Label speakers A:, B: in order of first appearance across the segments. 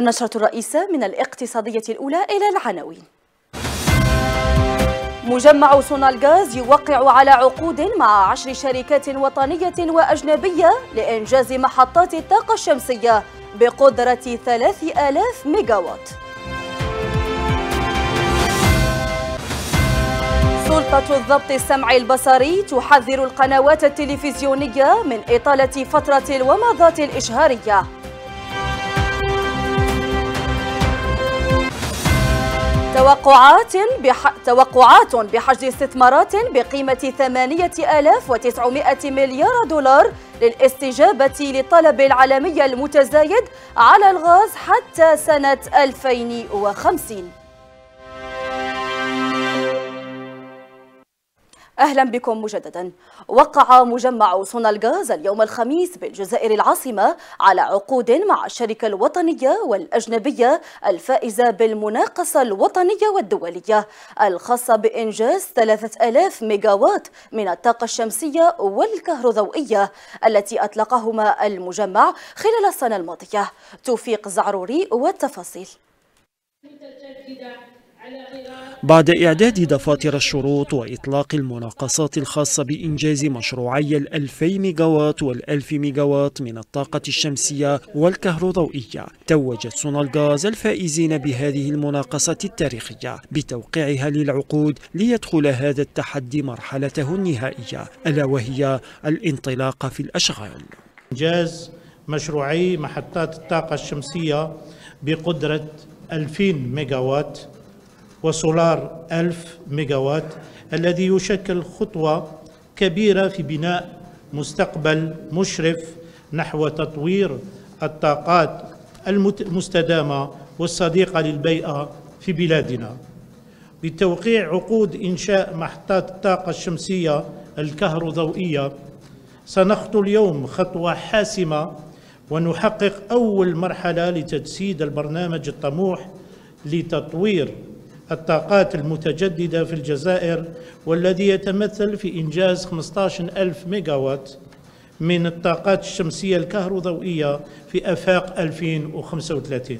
A: النشرة الرئيسة من الاقتصادية الأولى إلى العناوين مجمع الغاز يوقع على عقود مع عشر شركات وطنية وأجنبية لإنجاز محطات الطاقة الشمسية بقدرة 3000 ميجاوات سلطة الضبط السمعي البصري تحذر القنوات التلفزيونية من إطالة فترة الومضات الإشهارية توقعات بح... توقعات بحجز استثمارات بقيمة 8900 مليار دولار للاستجابة للطلب العالمي المتزايد على الغاز حتى سنة 2050 أهلا بكم مجددا وقع مجمع صنع الغاز اليوم الخميس بالجزائر العاصمة على عقود مع الشركة الوطنية والأجنبية الفائزة بالمناقصة الوطنية والدولية الخاصة بإنجاز 3000 ميجاوات من الطاقة الشمسية والكهروضوئية التي أطلقهما المجمع خلال السنة الماضية توفيق زعروري والتفاصيل
B: بعد إعداد دفاتر الشروط وإطلاق المناقصات الخاصة بإنجاز مشروعي الألفي ميجاوات والألف ميجاوات من الطاقة الشمسية والكهروضوئية توجت الغاز الفائزين بهذه المناقصة التاريخية بتوقيعها للعقود ليدخل هذا التحدي مرحلته النهائية ألا وهي الانطلاق في الأشغال إنجاز مشروعي محطات الطاقة الشمسية بقدرة 2000 ميجاوات وسولار 1000 ميجاوات الذي يشكل خطوة كبيرة في بناء مستقبل مشرف نحو تطوير الطاقات المستدامة والصديقة للبيئة في بلادنا بتوقيع عقود إنشاء محطات الطاقة الشمسية الكهروضوئية سنخطو اليوم خطوة حاسمة ونحقق أول مرحلة لتجسيد البرنامج الطموح لتطوير الطاقات المتجددة في الجزائر والذي يتمثل في إنجاز 15 ألف ميجاوات من الطاقات الشمسية الكهروضوئية في أفاق 2035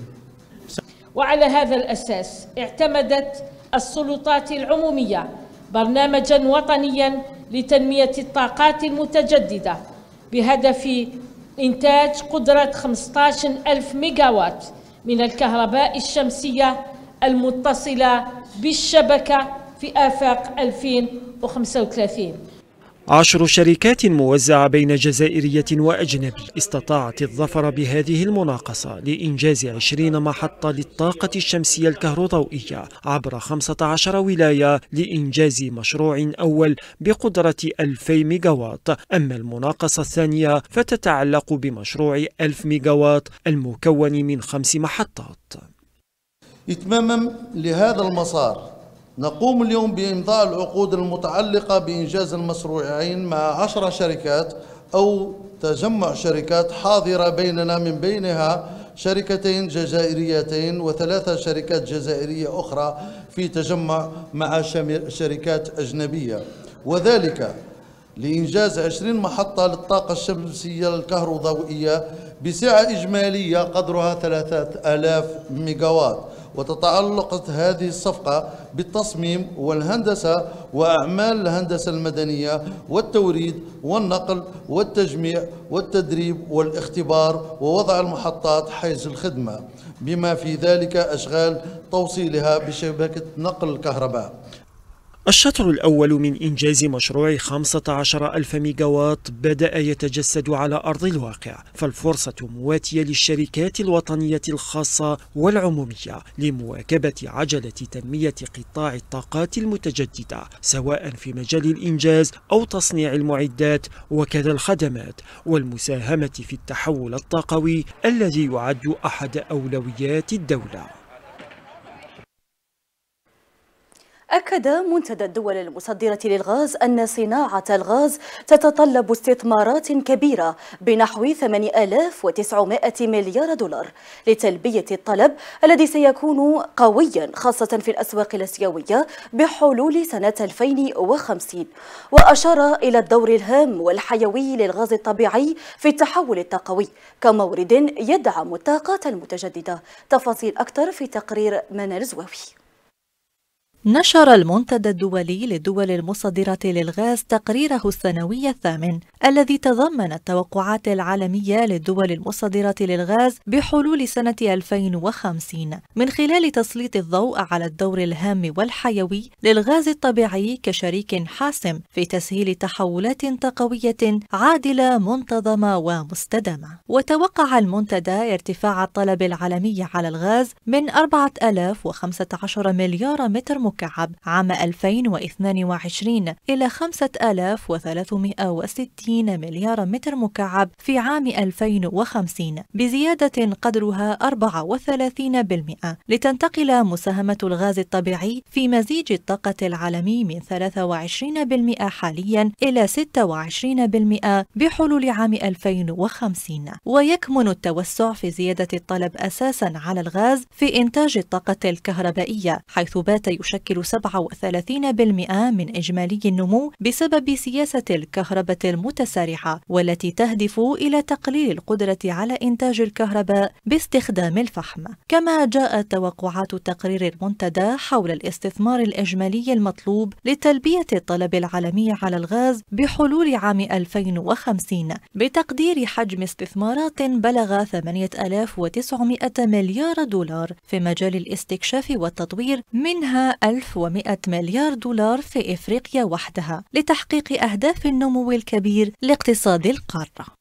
A: وعلى هذا الأساس اعتمدت السلطات العمومية برنامجا وطنيا لتنمية الطاقات المتجددة بهدف إنتاج قدرة 15 ألف ميجاوات من الكهرباء الشمسية المتصلة بالشبكة في آفاق 2035
B: عشر شركات موزعة بين جزائرية وأجنبي استطاعت الظفر بهذه المناقصة لإنجاز 20 محطة للطاقة الشمسية الكهروضوئية عبر 15 ولاية لإنجاز مشروع أول بقدرة 2000 ميجاوات أما المناقصة الثانية فتتعلق بمشروع 1000 ميجاوات المكون من خمس محطات إتماما لهذا المسار نقوم اليوم بإمضاء العقود
A: المتعلقة بإنجاز المشروعين مع عشر شركات أو تجمع شركات حاضرة بيننا من بينها شركتين جزائريتين وثلاثة شركات جزائرية أخرى في تجمع مع شركات أجنبية وذلك لإنجاز 20 محطة للطاقة الشمسية الكهروضوئية بسعة إجمالية قدرها 3000 ميجاوات وتتعلق هذه الصفقة بالتصميم والهندسة وأعمال الهندسة المدنية والتوريد والنقل والتجميع والتدريب والاختبار ووضع المحطات حيز الخدمة بما في ذلك أشغال توصيلها بشبكة نقل الكهرباء
B: الشطر الأول من إنجاز مشروع 15 ألف ميجاوات بدأ يتجسد على أرض الواقع فالفرصة مواتية للشركات الوطنية الخاصة والعمومية لمواكبة عجلة تنمية قطاع الطاقات المتجددة سواء في مجال الإنجاز أو تصنيع المعدات وكذا الخدمات والمساهمة في التحول الطاقوي الذي يعد أحد أولويات الدولة
A: أكد منتدى الدول المصدرة للغاز أن صناعة الغاز تتطلب استثمارات كبيرة بنحو 8900 مليار دولار لتلبية الطلب الذي سيكون قويا خاصة في الأسواق الأسيوية بحلول سنة 2050 وأشار إلى الدور الهام والحيوي للغاز الطبيعي في التحول الطاقوي كمورد يدعم الطاقات المتجددة تفاصيل أكثر في تقرير منال زواوي
C: نشر المنتدى الدولي للدول المصدرة للغاز تقريره السنوي الثامن الذي تضمن التوقعات العالمية للدول المصدرة للغاز بحلول سنة 2050 من خلال تسليط الضوء على الدور الهام والحيوي للغاز الطبيعي كشريك حاسم في تسهيل تحولات طاقوية عادلة منتظمة ومستدامة وتوقع المنتدى ارتفاع الطلب العالمي على الغاز من 4015 مليار متر مكعب عام 2022 إلى 5360 مليار متر مكعب في عام 2050 بزيادة قدرها 34% لتنتقل مساهمة الغاز الطبيعي في مزيج الطاقة العالمي من 23% حاليا إلى 26% بحلول عام 2050 ويكمن التوسع في زيادة الطلب أساسا على الغاز في إنتاج الطاقة الكهربائية حيث بات يشكل تشكل 37% من إجمالي النمو بسبب سياسة الكهرباء المتسارعة والتي تهدف إلى تقليل القدرة على إنتاج الكهرباء باستخدام الفحم كما جاءت توقعات تقرير المنتدى حول الاستثمار الإجمالي المطلوب لتلبية الطلب العالمي على الغاز بحلول عام 2050 بتقدير حجم استثمارات بلغ 8900 مليار دولار في مجال الاستكشاف والتطوير منها 1100 مليار دولار في إفريقيا وحدها لتحقيق أهداف النمو الكبير لاقتصاد القارة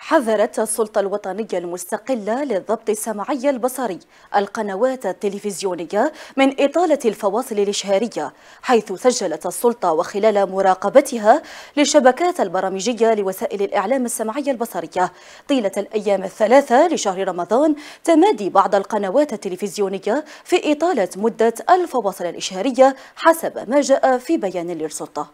A: حذرت السلطة الوطنية المستقلة للضبط السمعي البصري القنوات التلفزيونية من إطالة الفواصل الإشهارية حيث سجلت السلطة وخلال مراقبتها للشبكات البرامجية لوسائل الإعلام السمعية البصرية طيلة الأيام الثلاثة لشهر رمضان تمادي بعض القنوات التلفزيونية في إطالة مدة الفواصل الإشهارية حسب ما جاء في بيان للسلطة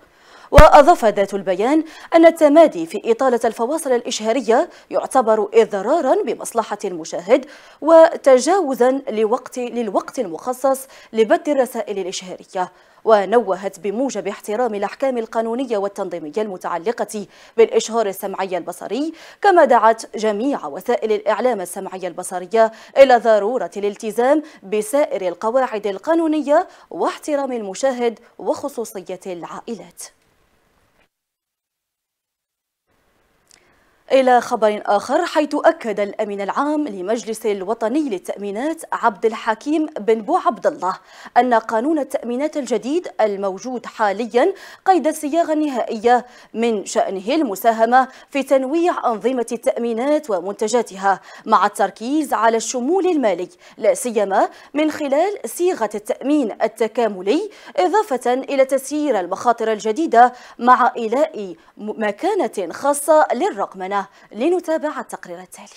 A: وأضاف ذات البيان أن التمادي في إطالة الفواصل الإشهارية يعتبر إضرارا بمصلحة المشاهد وتجاوزا لوقت للوقت المخصص لبث الرسائل الإشهارية ونوهت بموجب احترام الأحكام القانونية والتنظيمية المتعلقة بالإشهار السمعي البصري كما دعت جميع وسائل الإعلام السمعية البصرية إلى ضرورة الالتزام بسائر القواعد القانونية واحترام المشاهد وخصوصية العائلات إلى خبر آخر حيث أكد الأمين العام لمجلس الوطني للتأمينات عبد الحكيم بن بو عبد الله أن قانون التأمينات الجديد الموجود حاليا قيد الصياغة النهائية من شأنه المساهمة في تنويع أنظمة التأمينات ومنتجاتها مع التركيز على الشمول المالي لا سيما من خلال صيغة التأمين التكاملي إضافة إلى تسيير المخاطر الجديدة مع إيلاء مكانة خاصة للرقمنة لنتابع التقرير التالي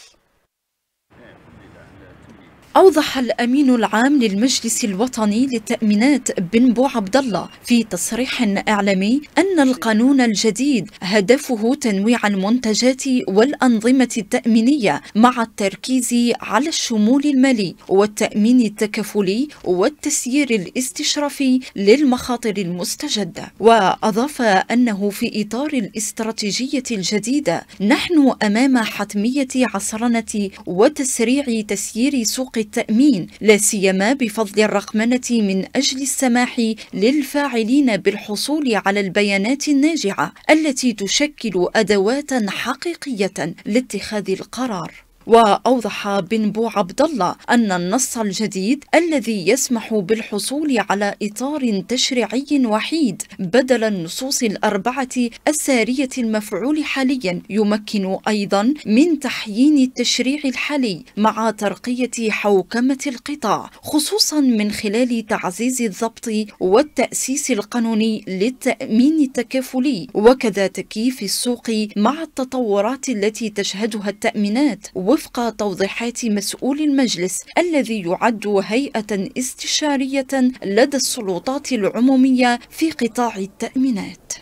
A: أوضح
D: الأمين العام للمجلس الوطني للتأمينات بن بو عبد الله في تصريح إعلامي أن القانون الجديد هدفه تنويع المنتجات والأنظمة التأمينية مع التركيز على الشمول المالي والتأمين التكافلي والتسيير الاستشرافي للمخاطر المستجدة وأضاف أنه في إطار الاستراتيجية الجديدة نحن أمام حتمية عصرنة وتسريع تسيير سوق التأمين لا سيما بفضل الرقمنة من أجل السماح للفاعلين بالحصول على البيانات الناجعة التي تشكل أدوات حقيقية لاتخاذ القرار وأوضح بن بو عبد الله أن النص الجديد الذي يسمح بالحصول على إطار تشريعي وحيد بدل النصوص الأربعة السارية المفعول حاليا يمكن أيضا من تحيين التشريع الحالي مع ترقية حوكمة القطاع خصوصا من خلال تعزيز الضبط والتأسيس القانوني للتأمين التكافلي وكذا تكييف السوق مع التطورات التي تشهدها التأمينات و وفق توضيحات مسؤول المجلس الذي يعد هيئة استشارية لدى السلطات العمومية في قطاع التأمينات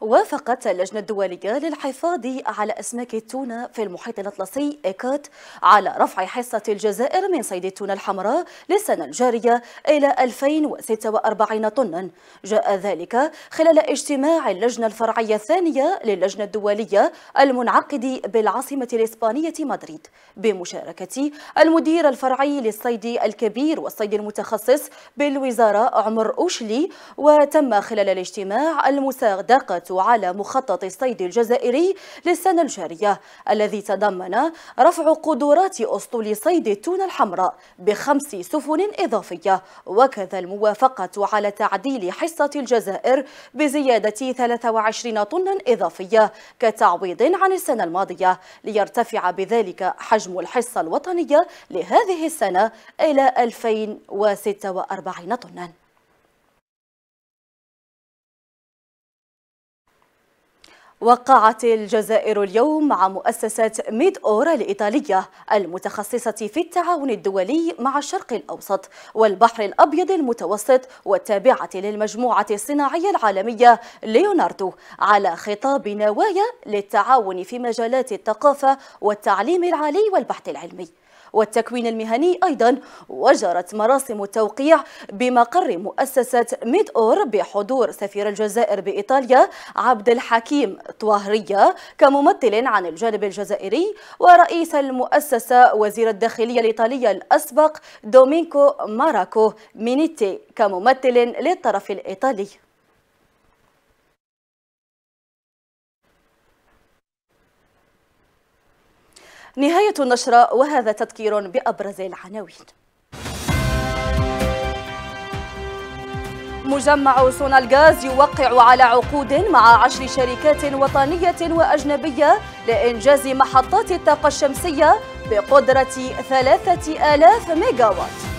A: وافقت اللجنة الدولية للحفاظ على أسماك التونة في المحيط الأطلسي إيكات على رفع حصة الجزائر من صيد التونة الحمراء للسنة الجارية إلى 2046 طنا جاء ذلك خلال اجتماع اللجنة الفرعية الثانية للجنة الدولية المنعقد بالعاصمة الإسبانية مدريد بمشاركة المدير الفرعي للصيد الكبير والصيد المتخصص بالوزارة عمر أوشلي وتم خلال الاجتماع المصادقة على مخطط الصيد الجزائري للسنة الجارية الذي تضمن رفع قدرات أسطول صيد التونة الحمراء بخمس سفن إضافية وكذا الموافقة على تعديل حصة الجزائر بزيادة 23 طنا إضافية كتعويض عن السنة الماضية ليرتفع بذلك حجم الحصة الوطنية لهذه السنة إلى 2046 طناً وقعت الجزائر اليوم مع مؤسسة ميد أورا الإيطالية المتخصصة في التعاون الدولي مع الشرق الأوسط والبحر الأبيض المتوسط والتابعة للمجموعة الصناعية العالمية ليوناردو على خطاب نوايا للتعاون في مجالات الثقافة والتعليم العالي والبحث العلمي والتكوين المهني أيضا وجرت مراسم التوقيع بمقر مؤسسة ميد أور بحضور سفير الجزائر بإيطاليا عبد الحكيم طواهرية كممثل عن الجانب الجزائري ورئيس المؤسسة وزير الداخلية الإيطالية الأسبق دومينكو ماراكو مينيتي كممثل للطرف الإيطالي نهاية النشرة وهذا تذكير بأبرز العناوين مجمع الغاز يوقع على عقود مع عشر شركات وطنية وأجنبية لإنجاز محطات الطاقة الشمسية بقدرة 3000 ميجاوات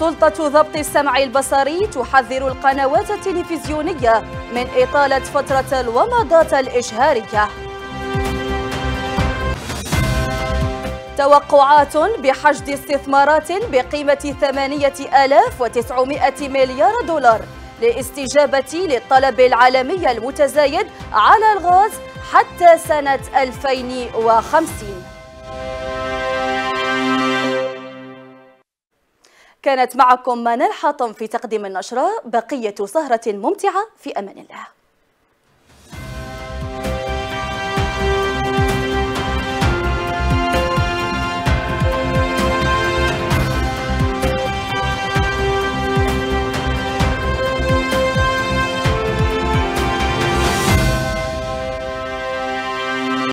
A: سلطة ضبط السمع البصري تحذر القنوات التلفزيونية من إطالة فترة الومضات الإشهارية توقعات بحشد استثمارات بقيمة 8900 مليار دولار للاستجابة للطلب العالمي المتزايد على الغاز حتى سنة 2050 كانت معكم منال حاطم في تقديم النشرة بقية سهرة ممتعة في أمان الله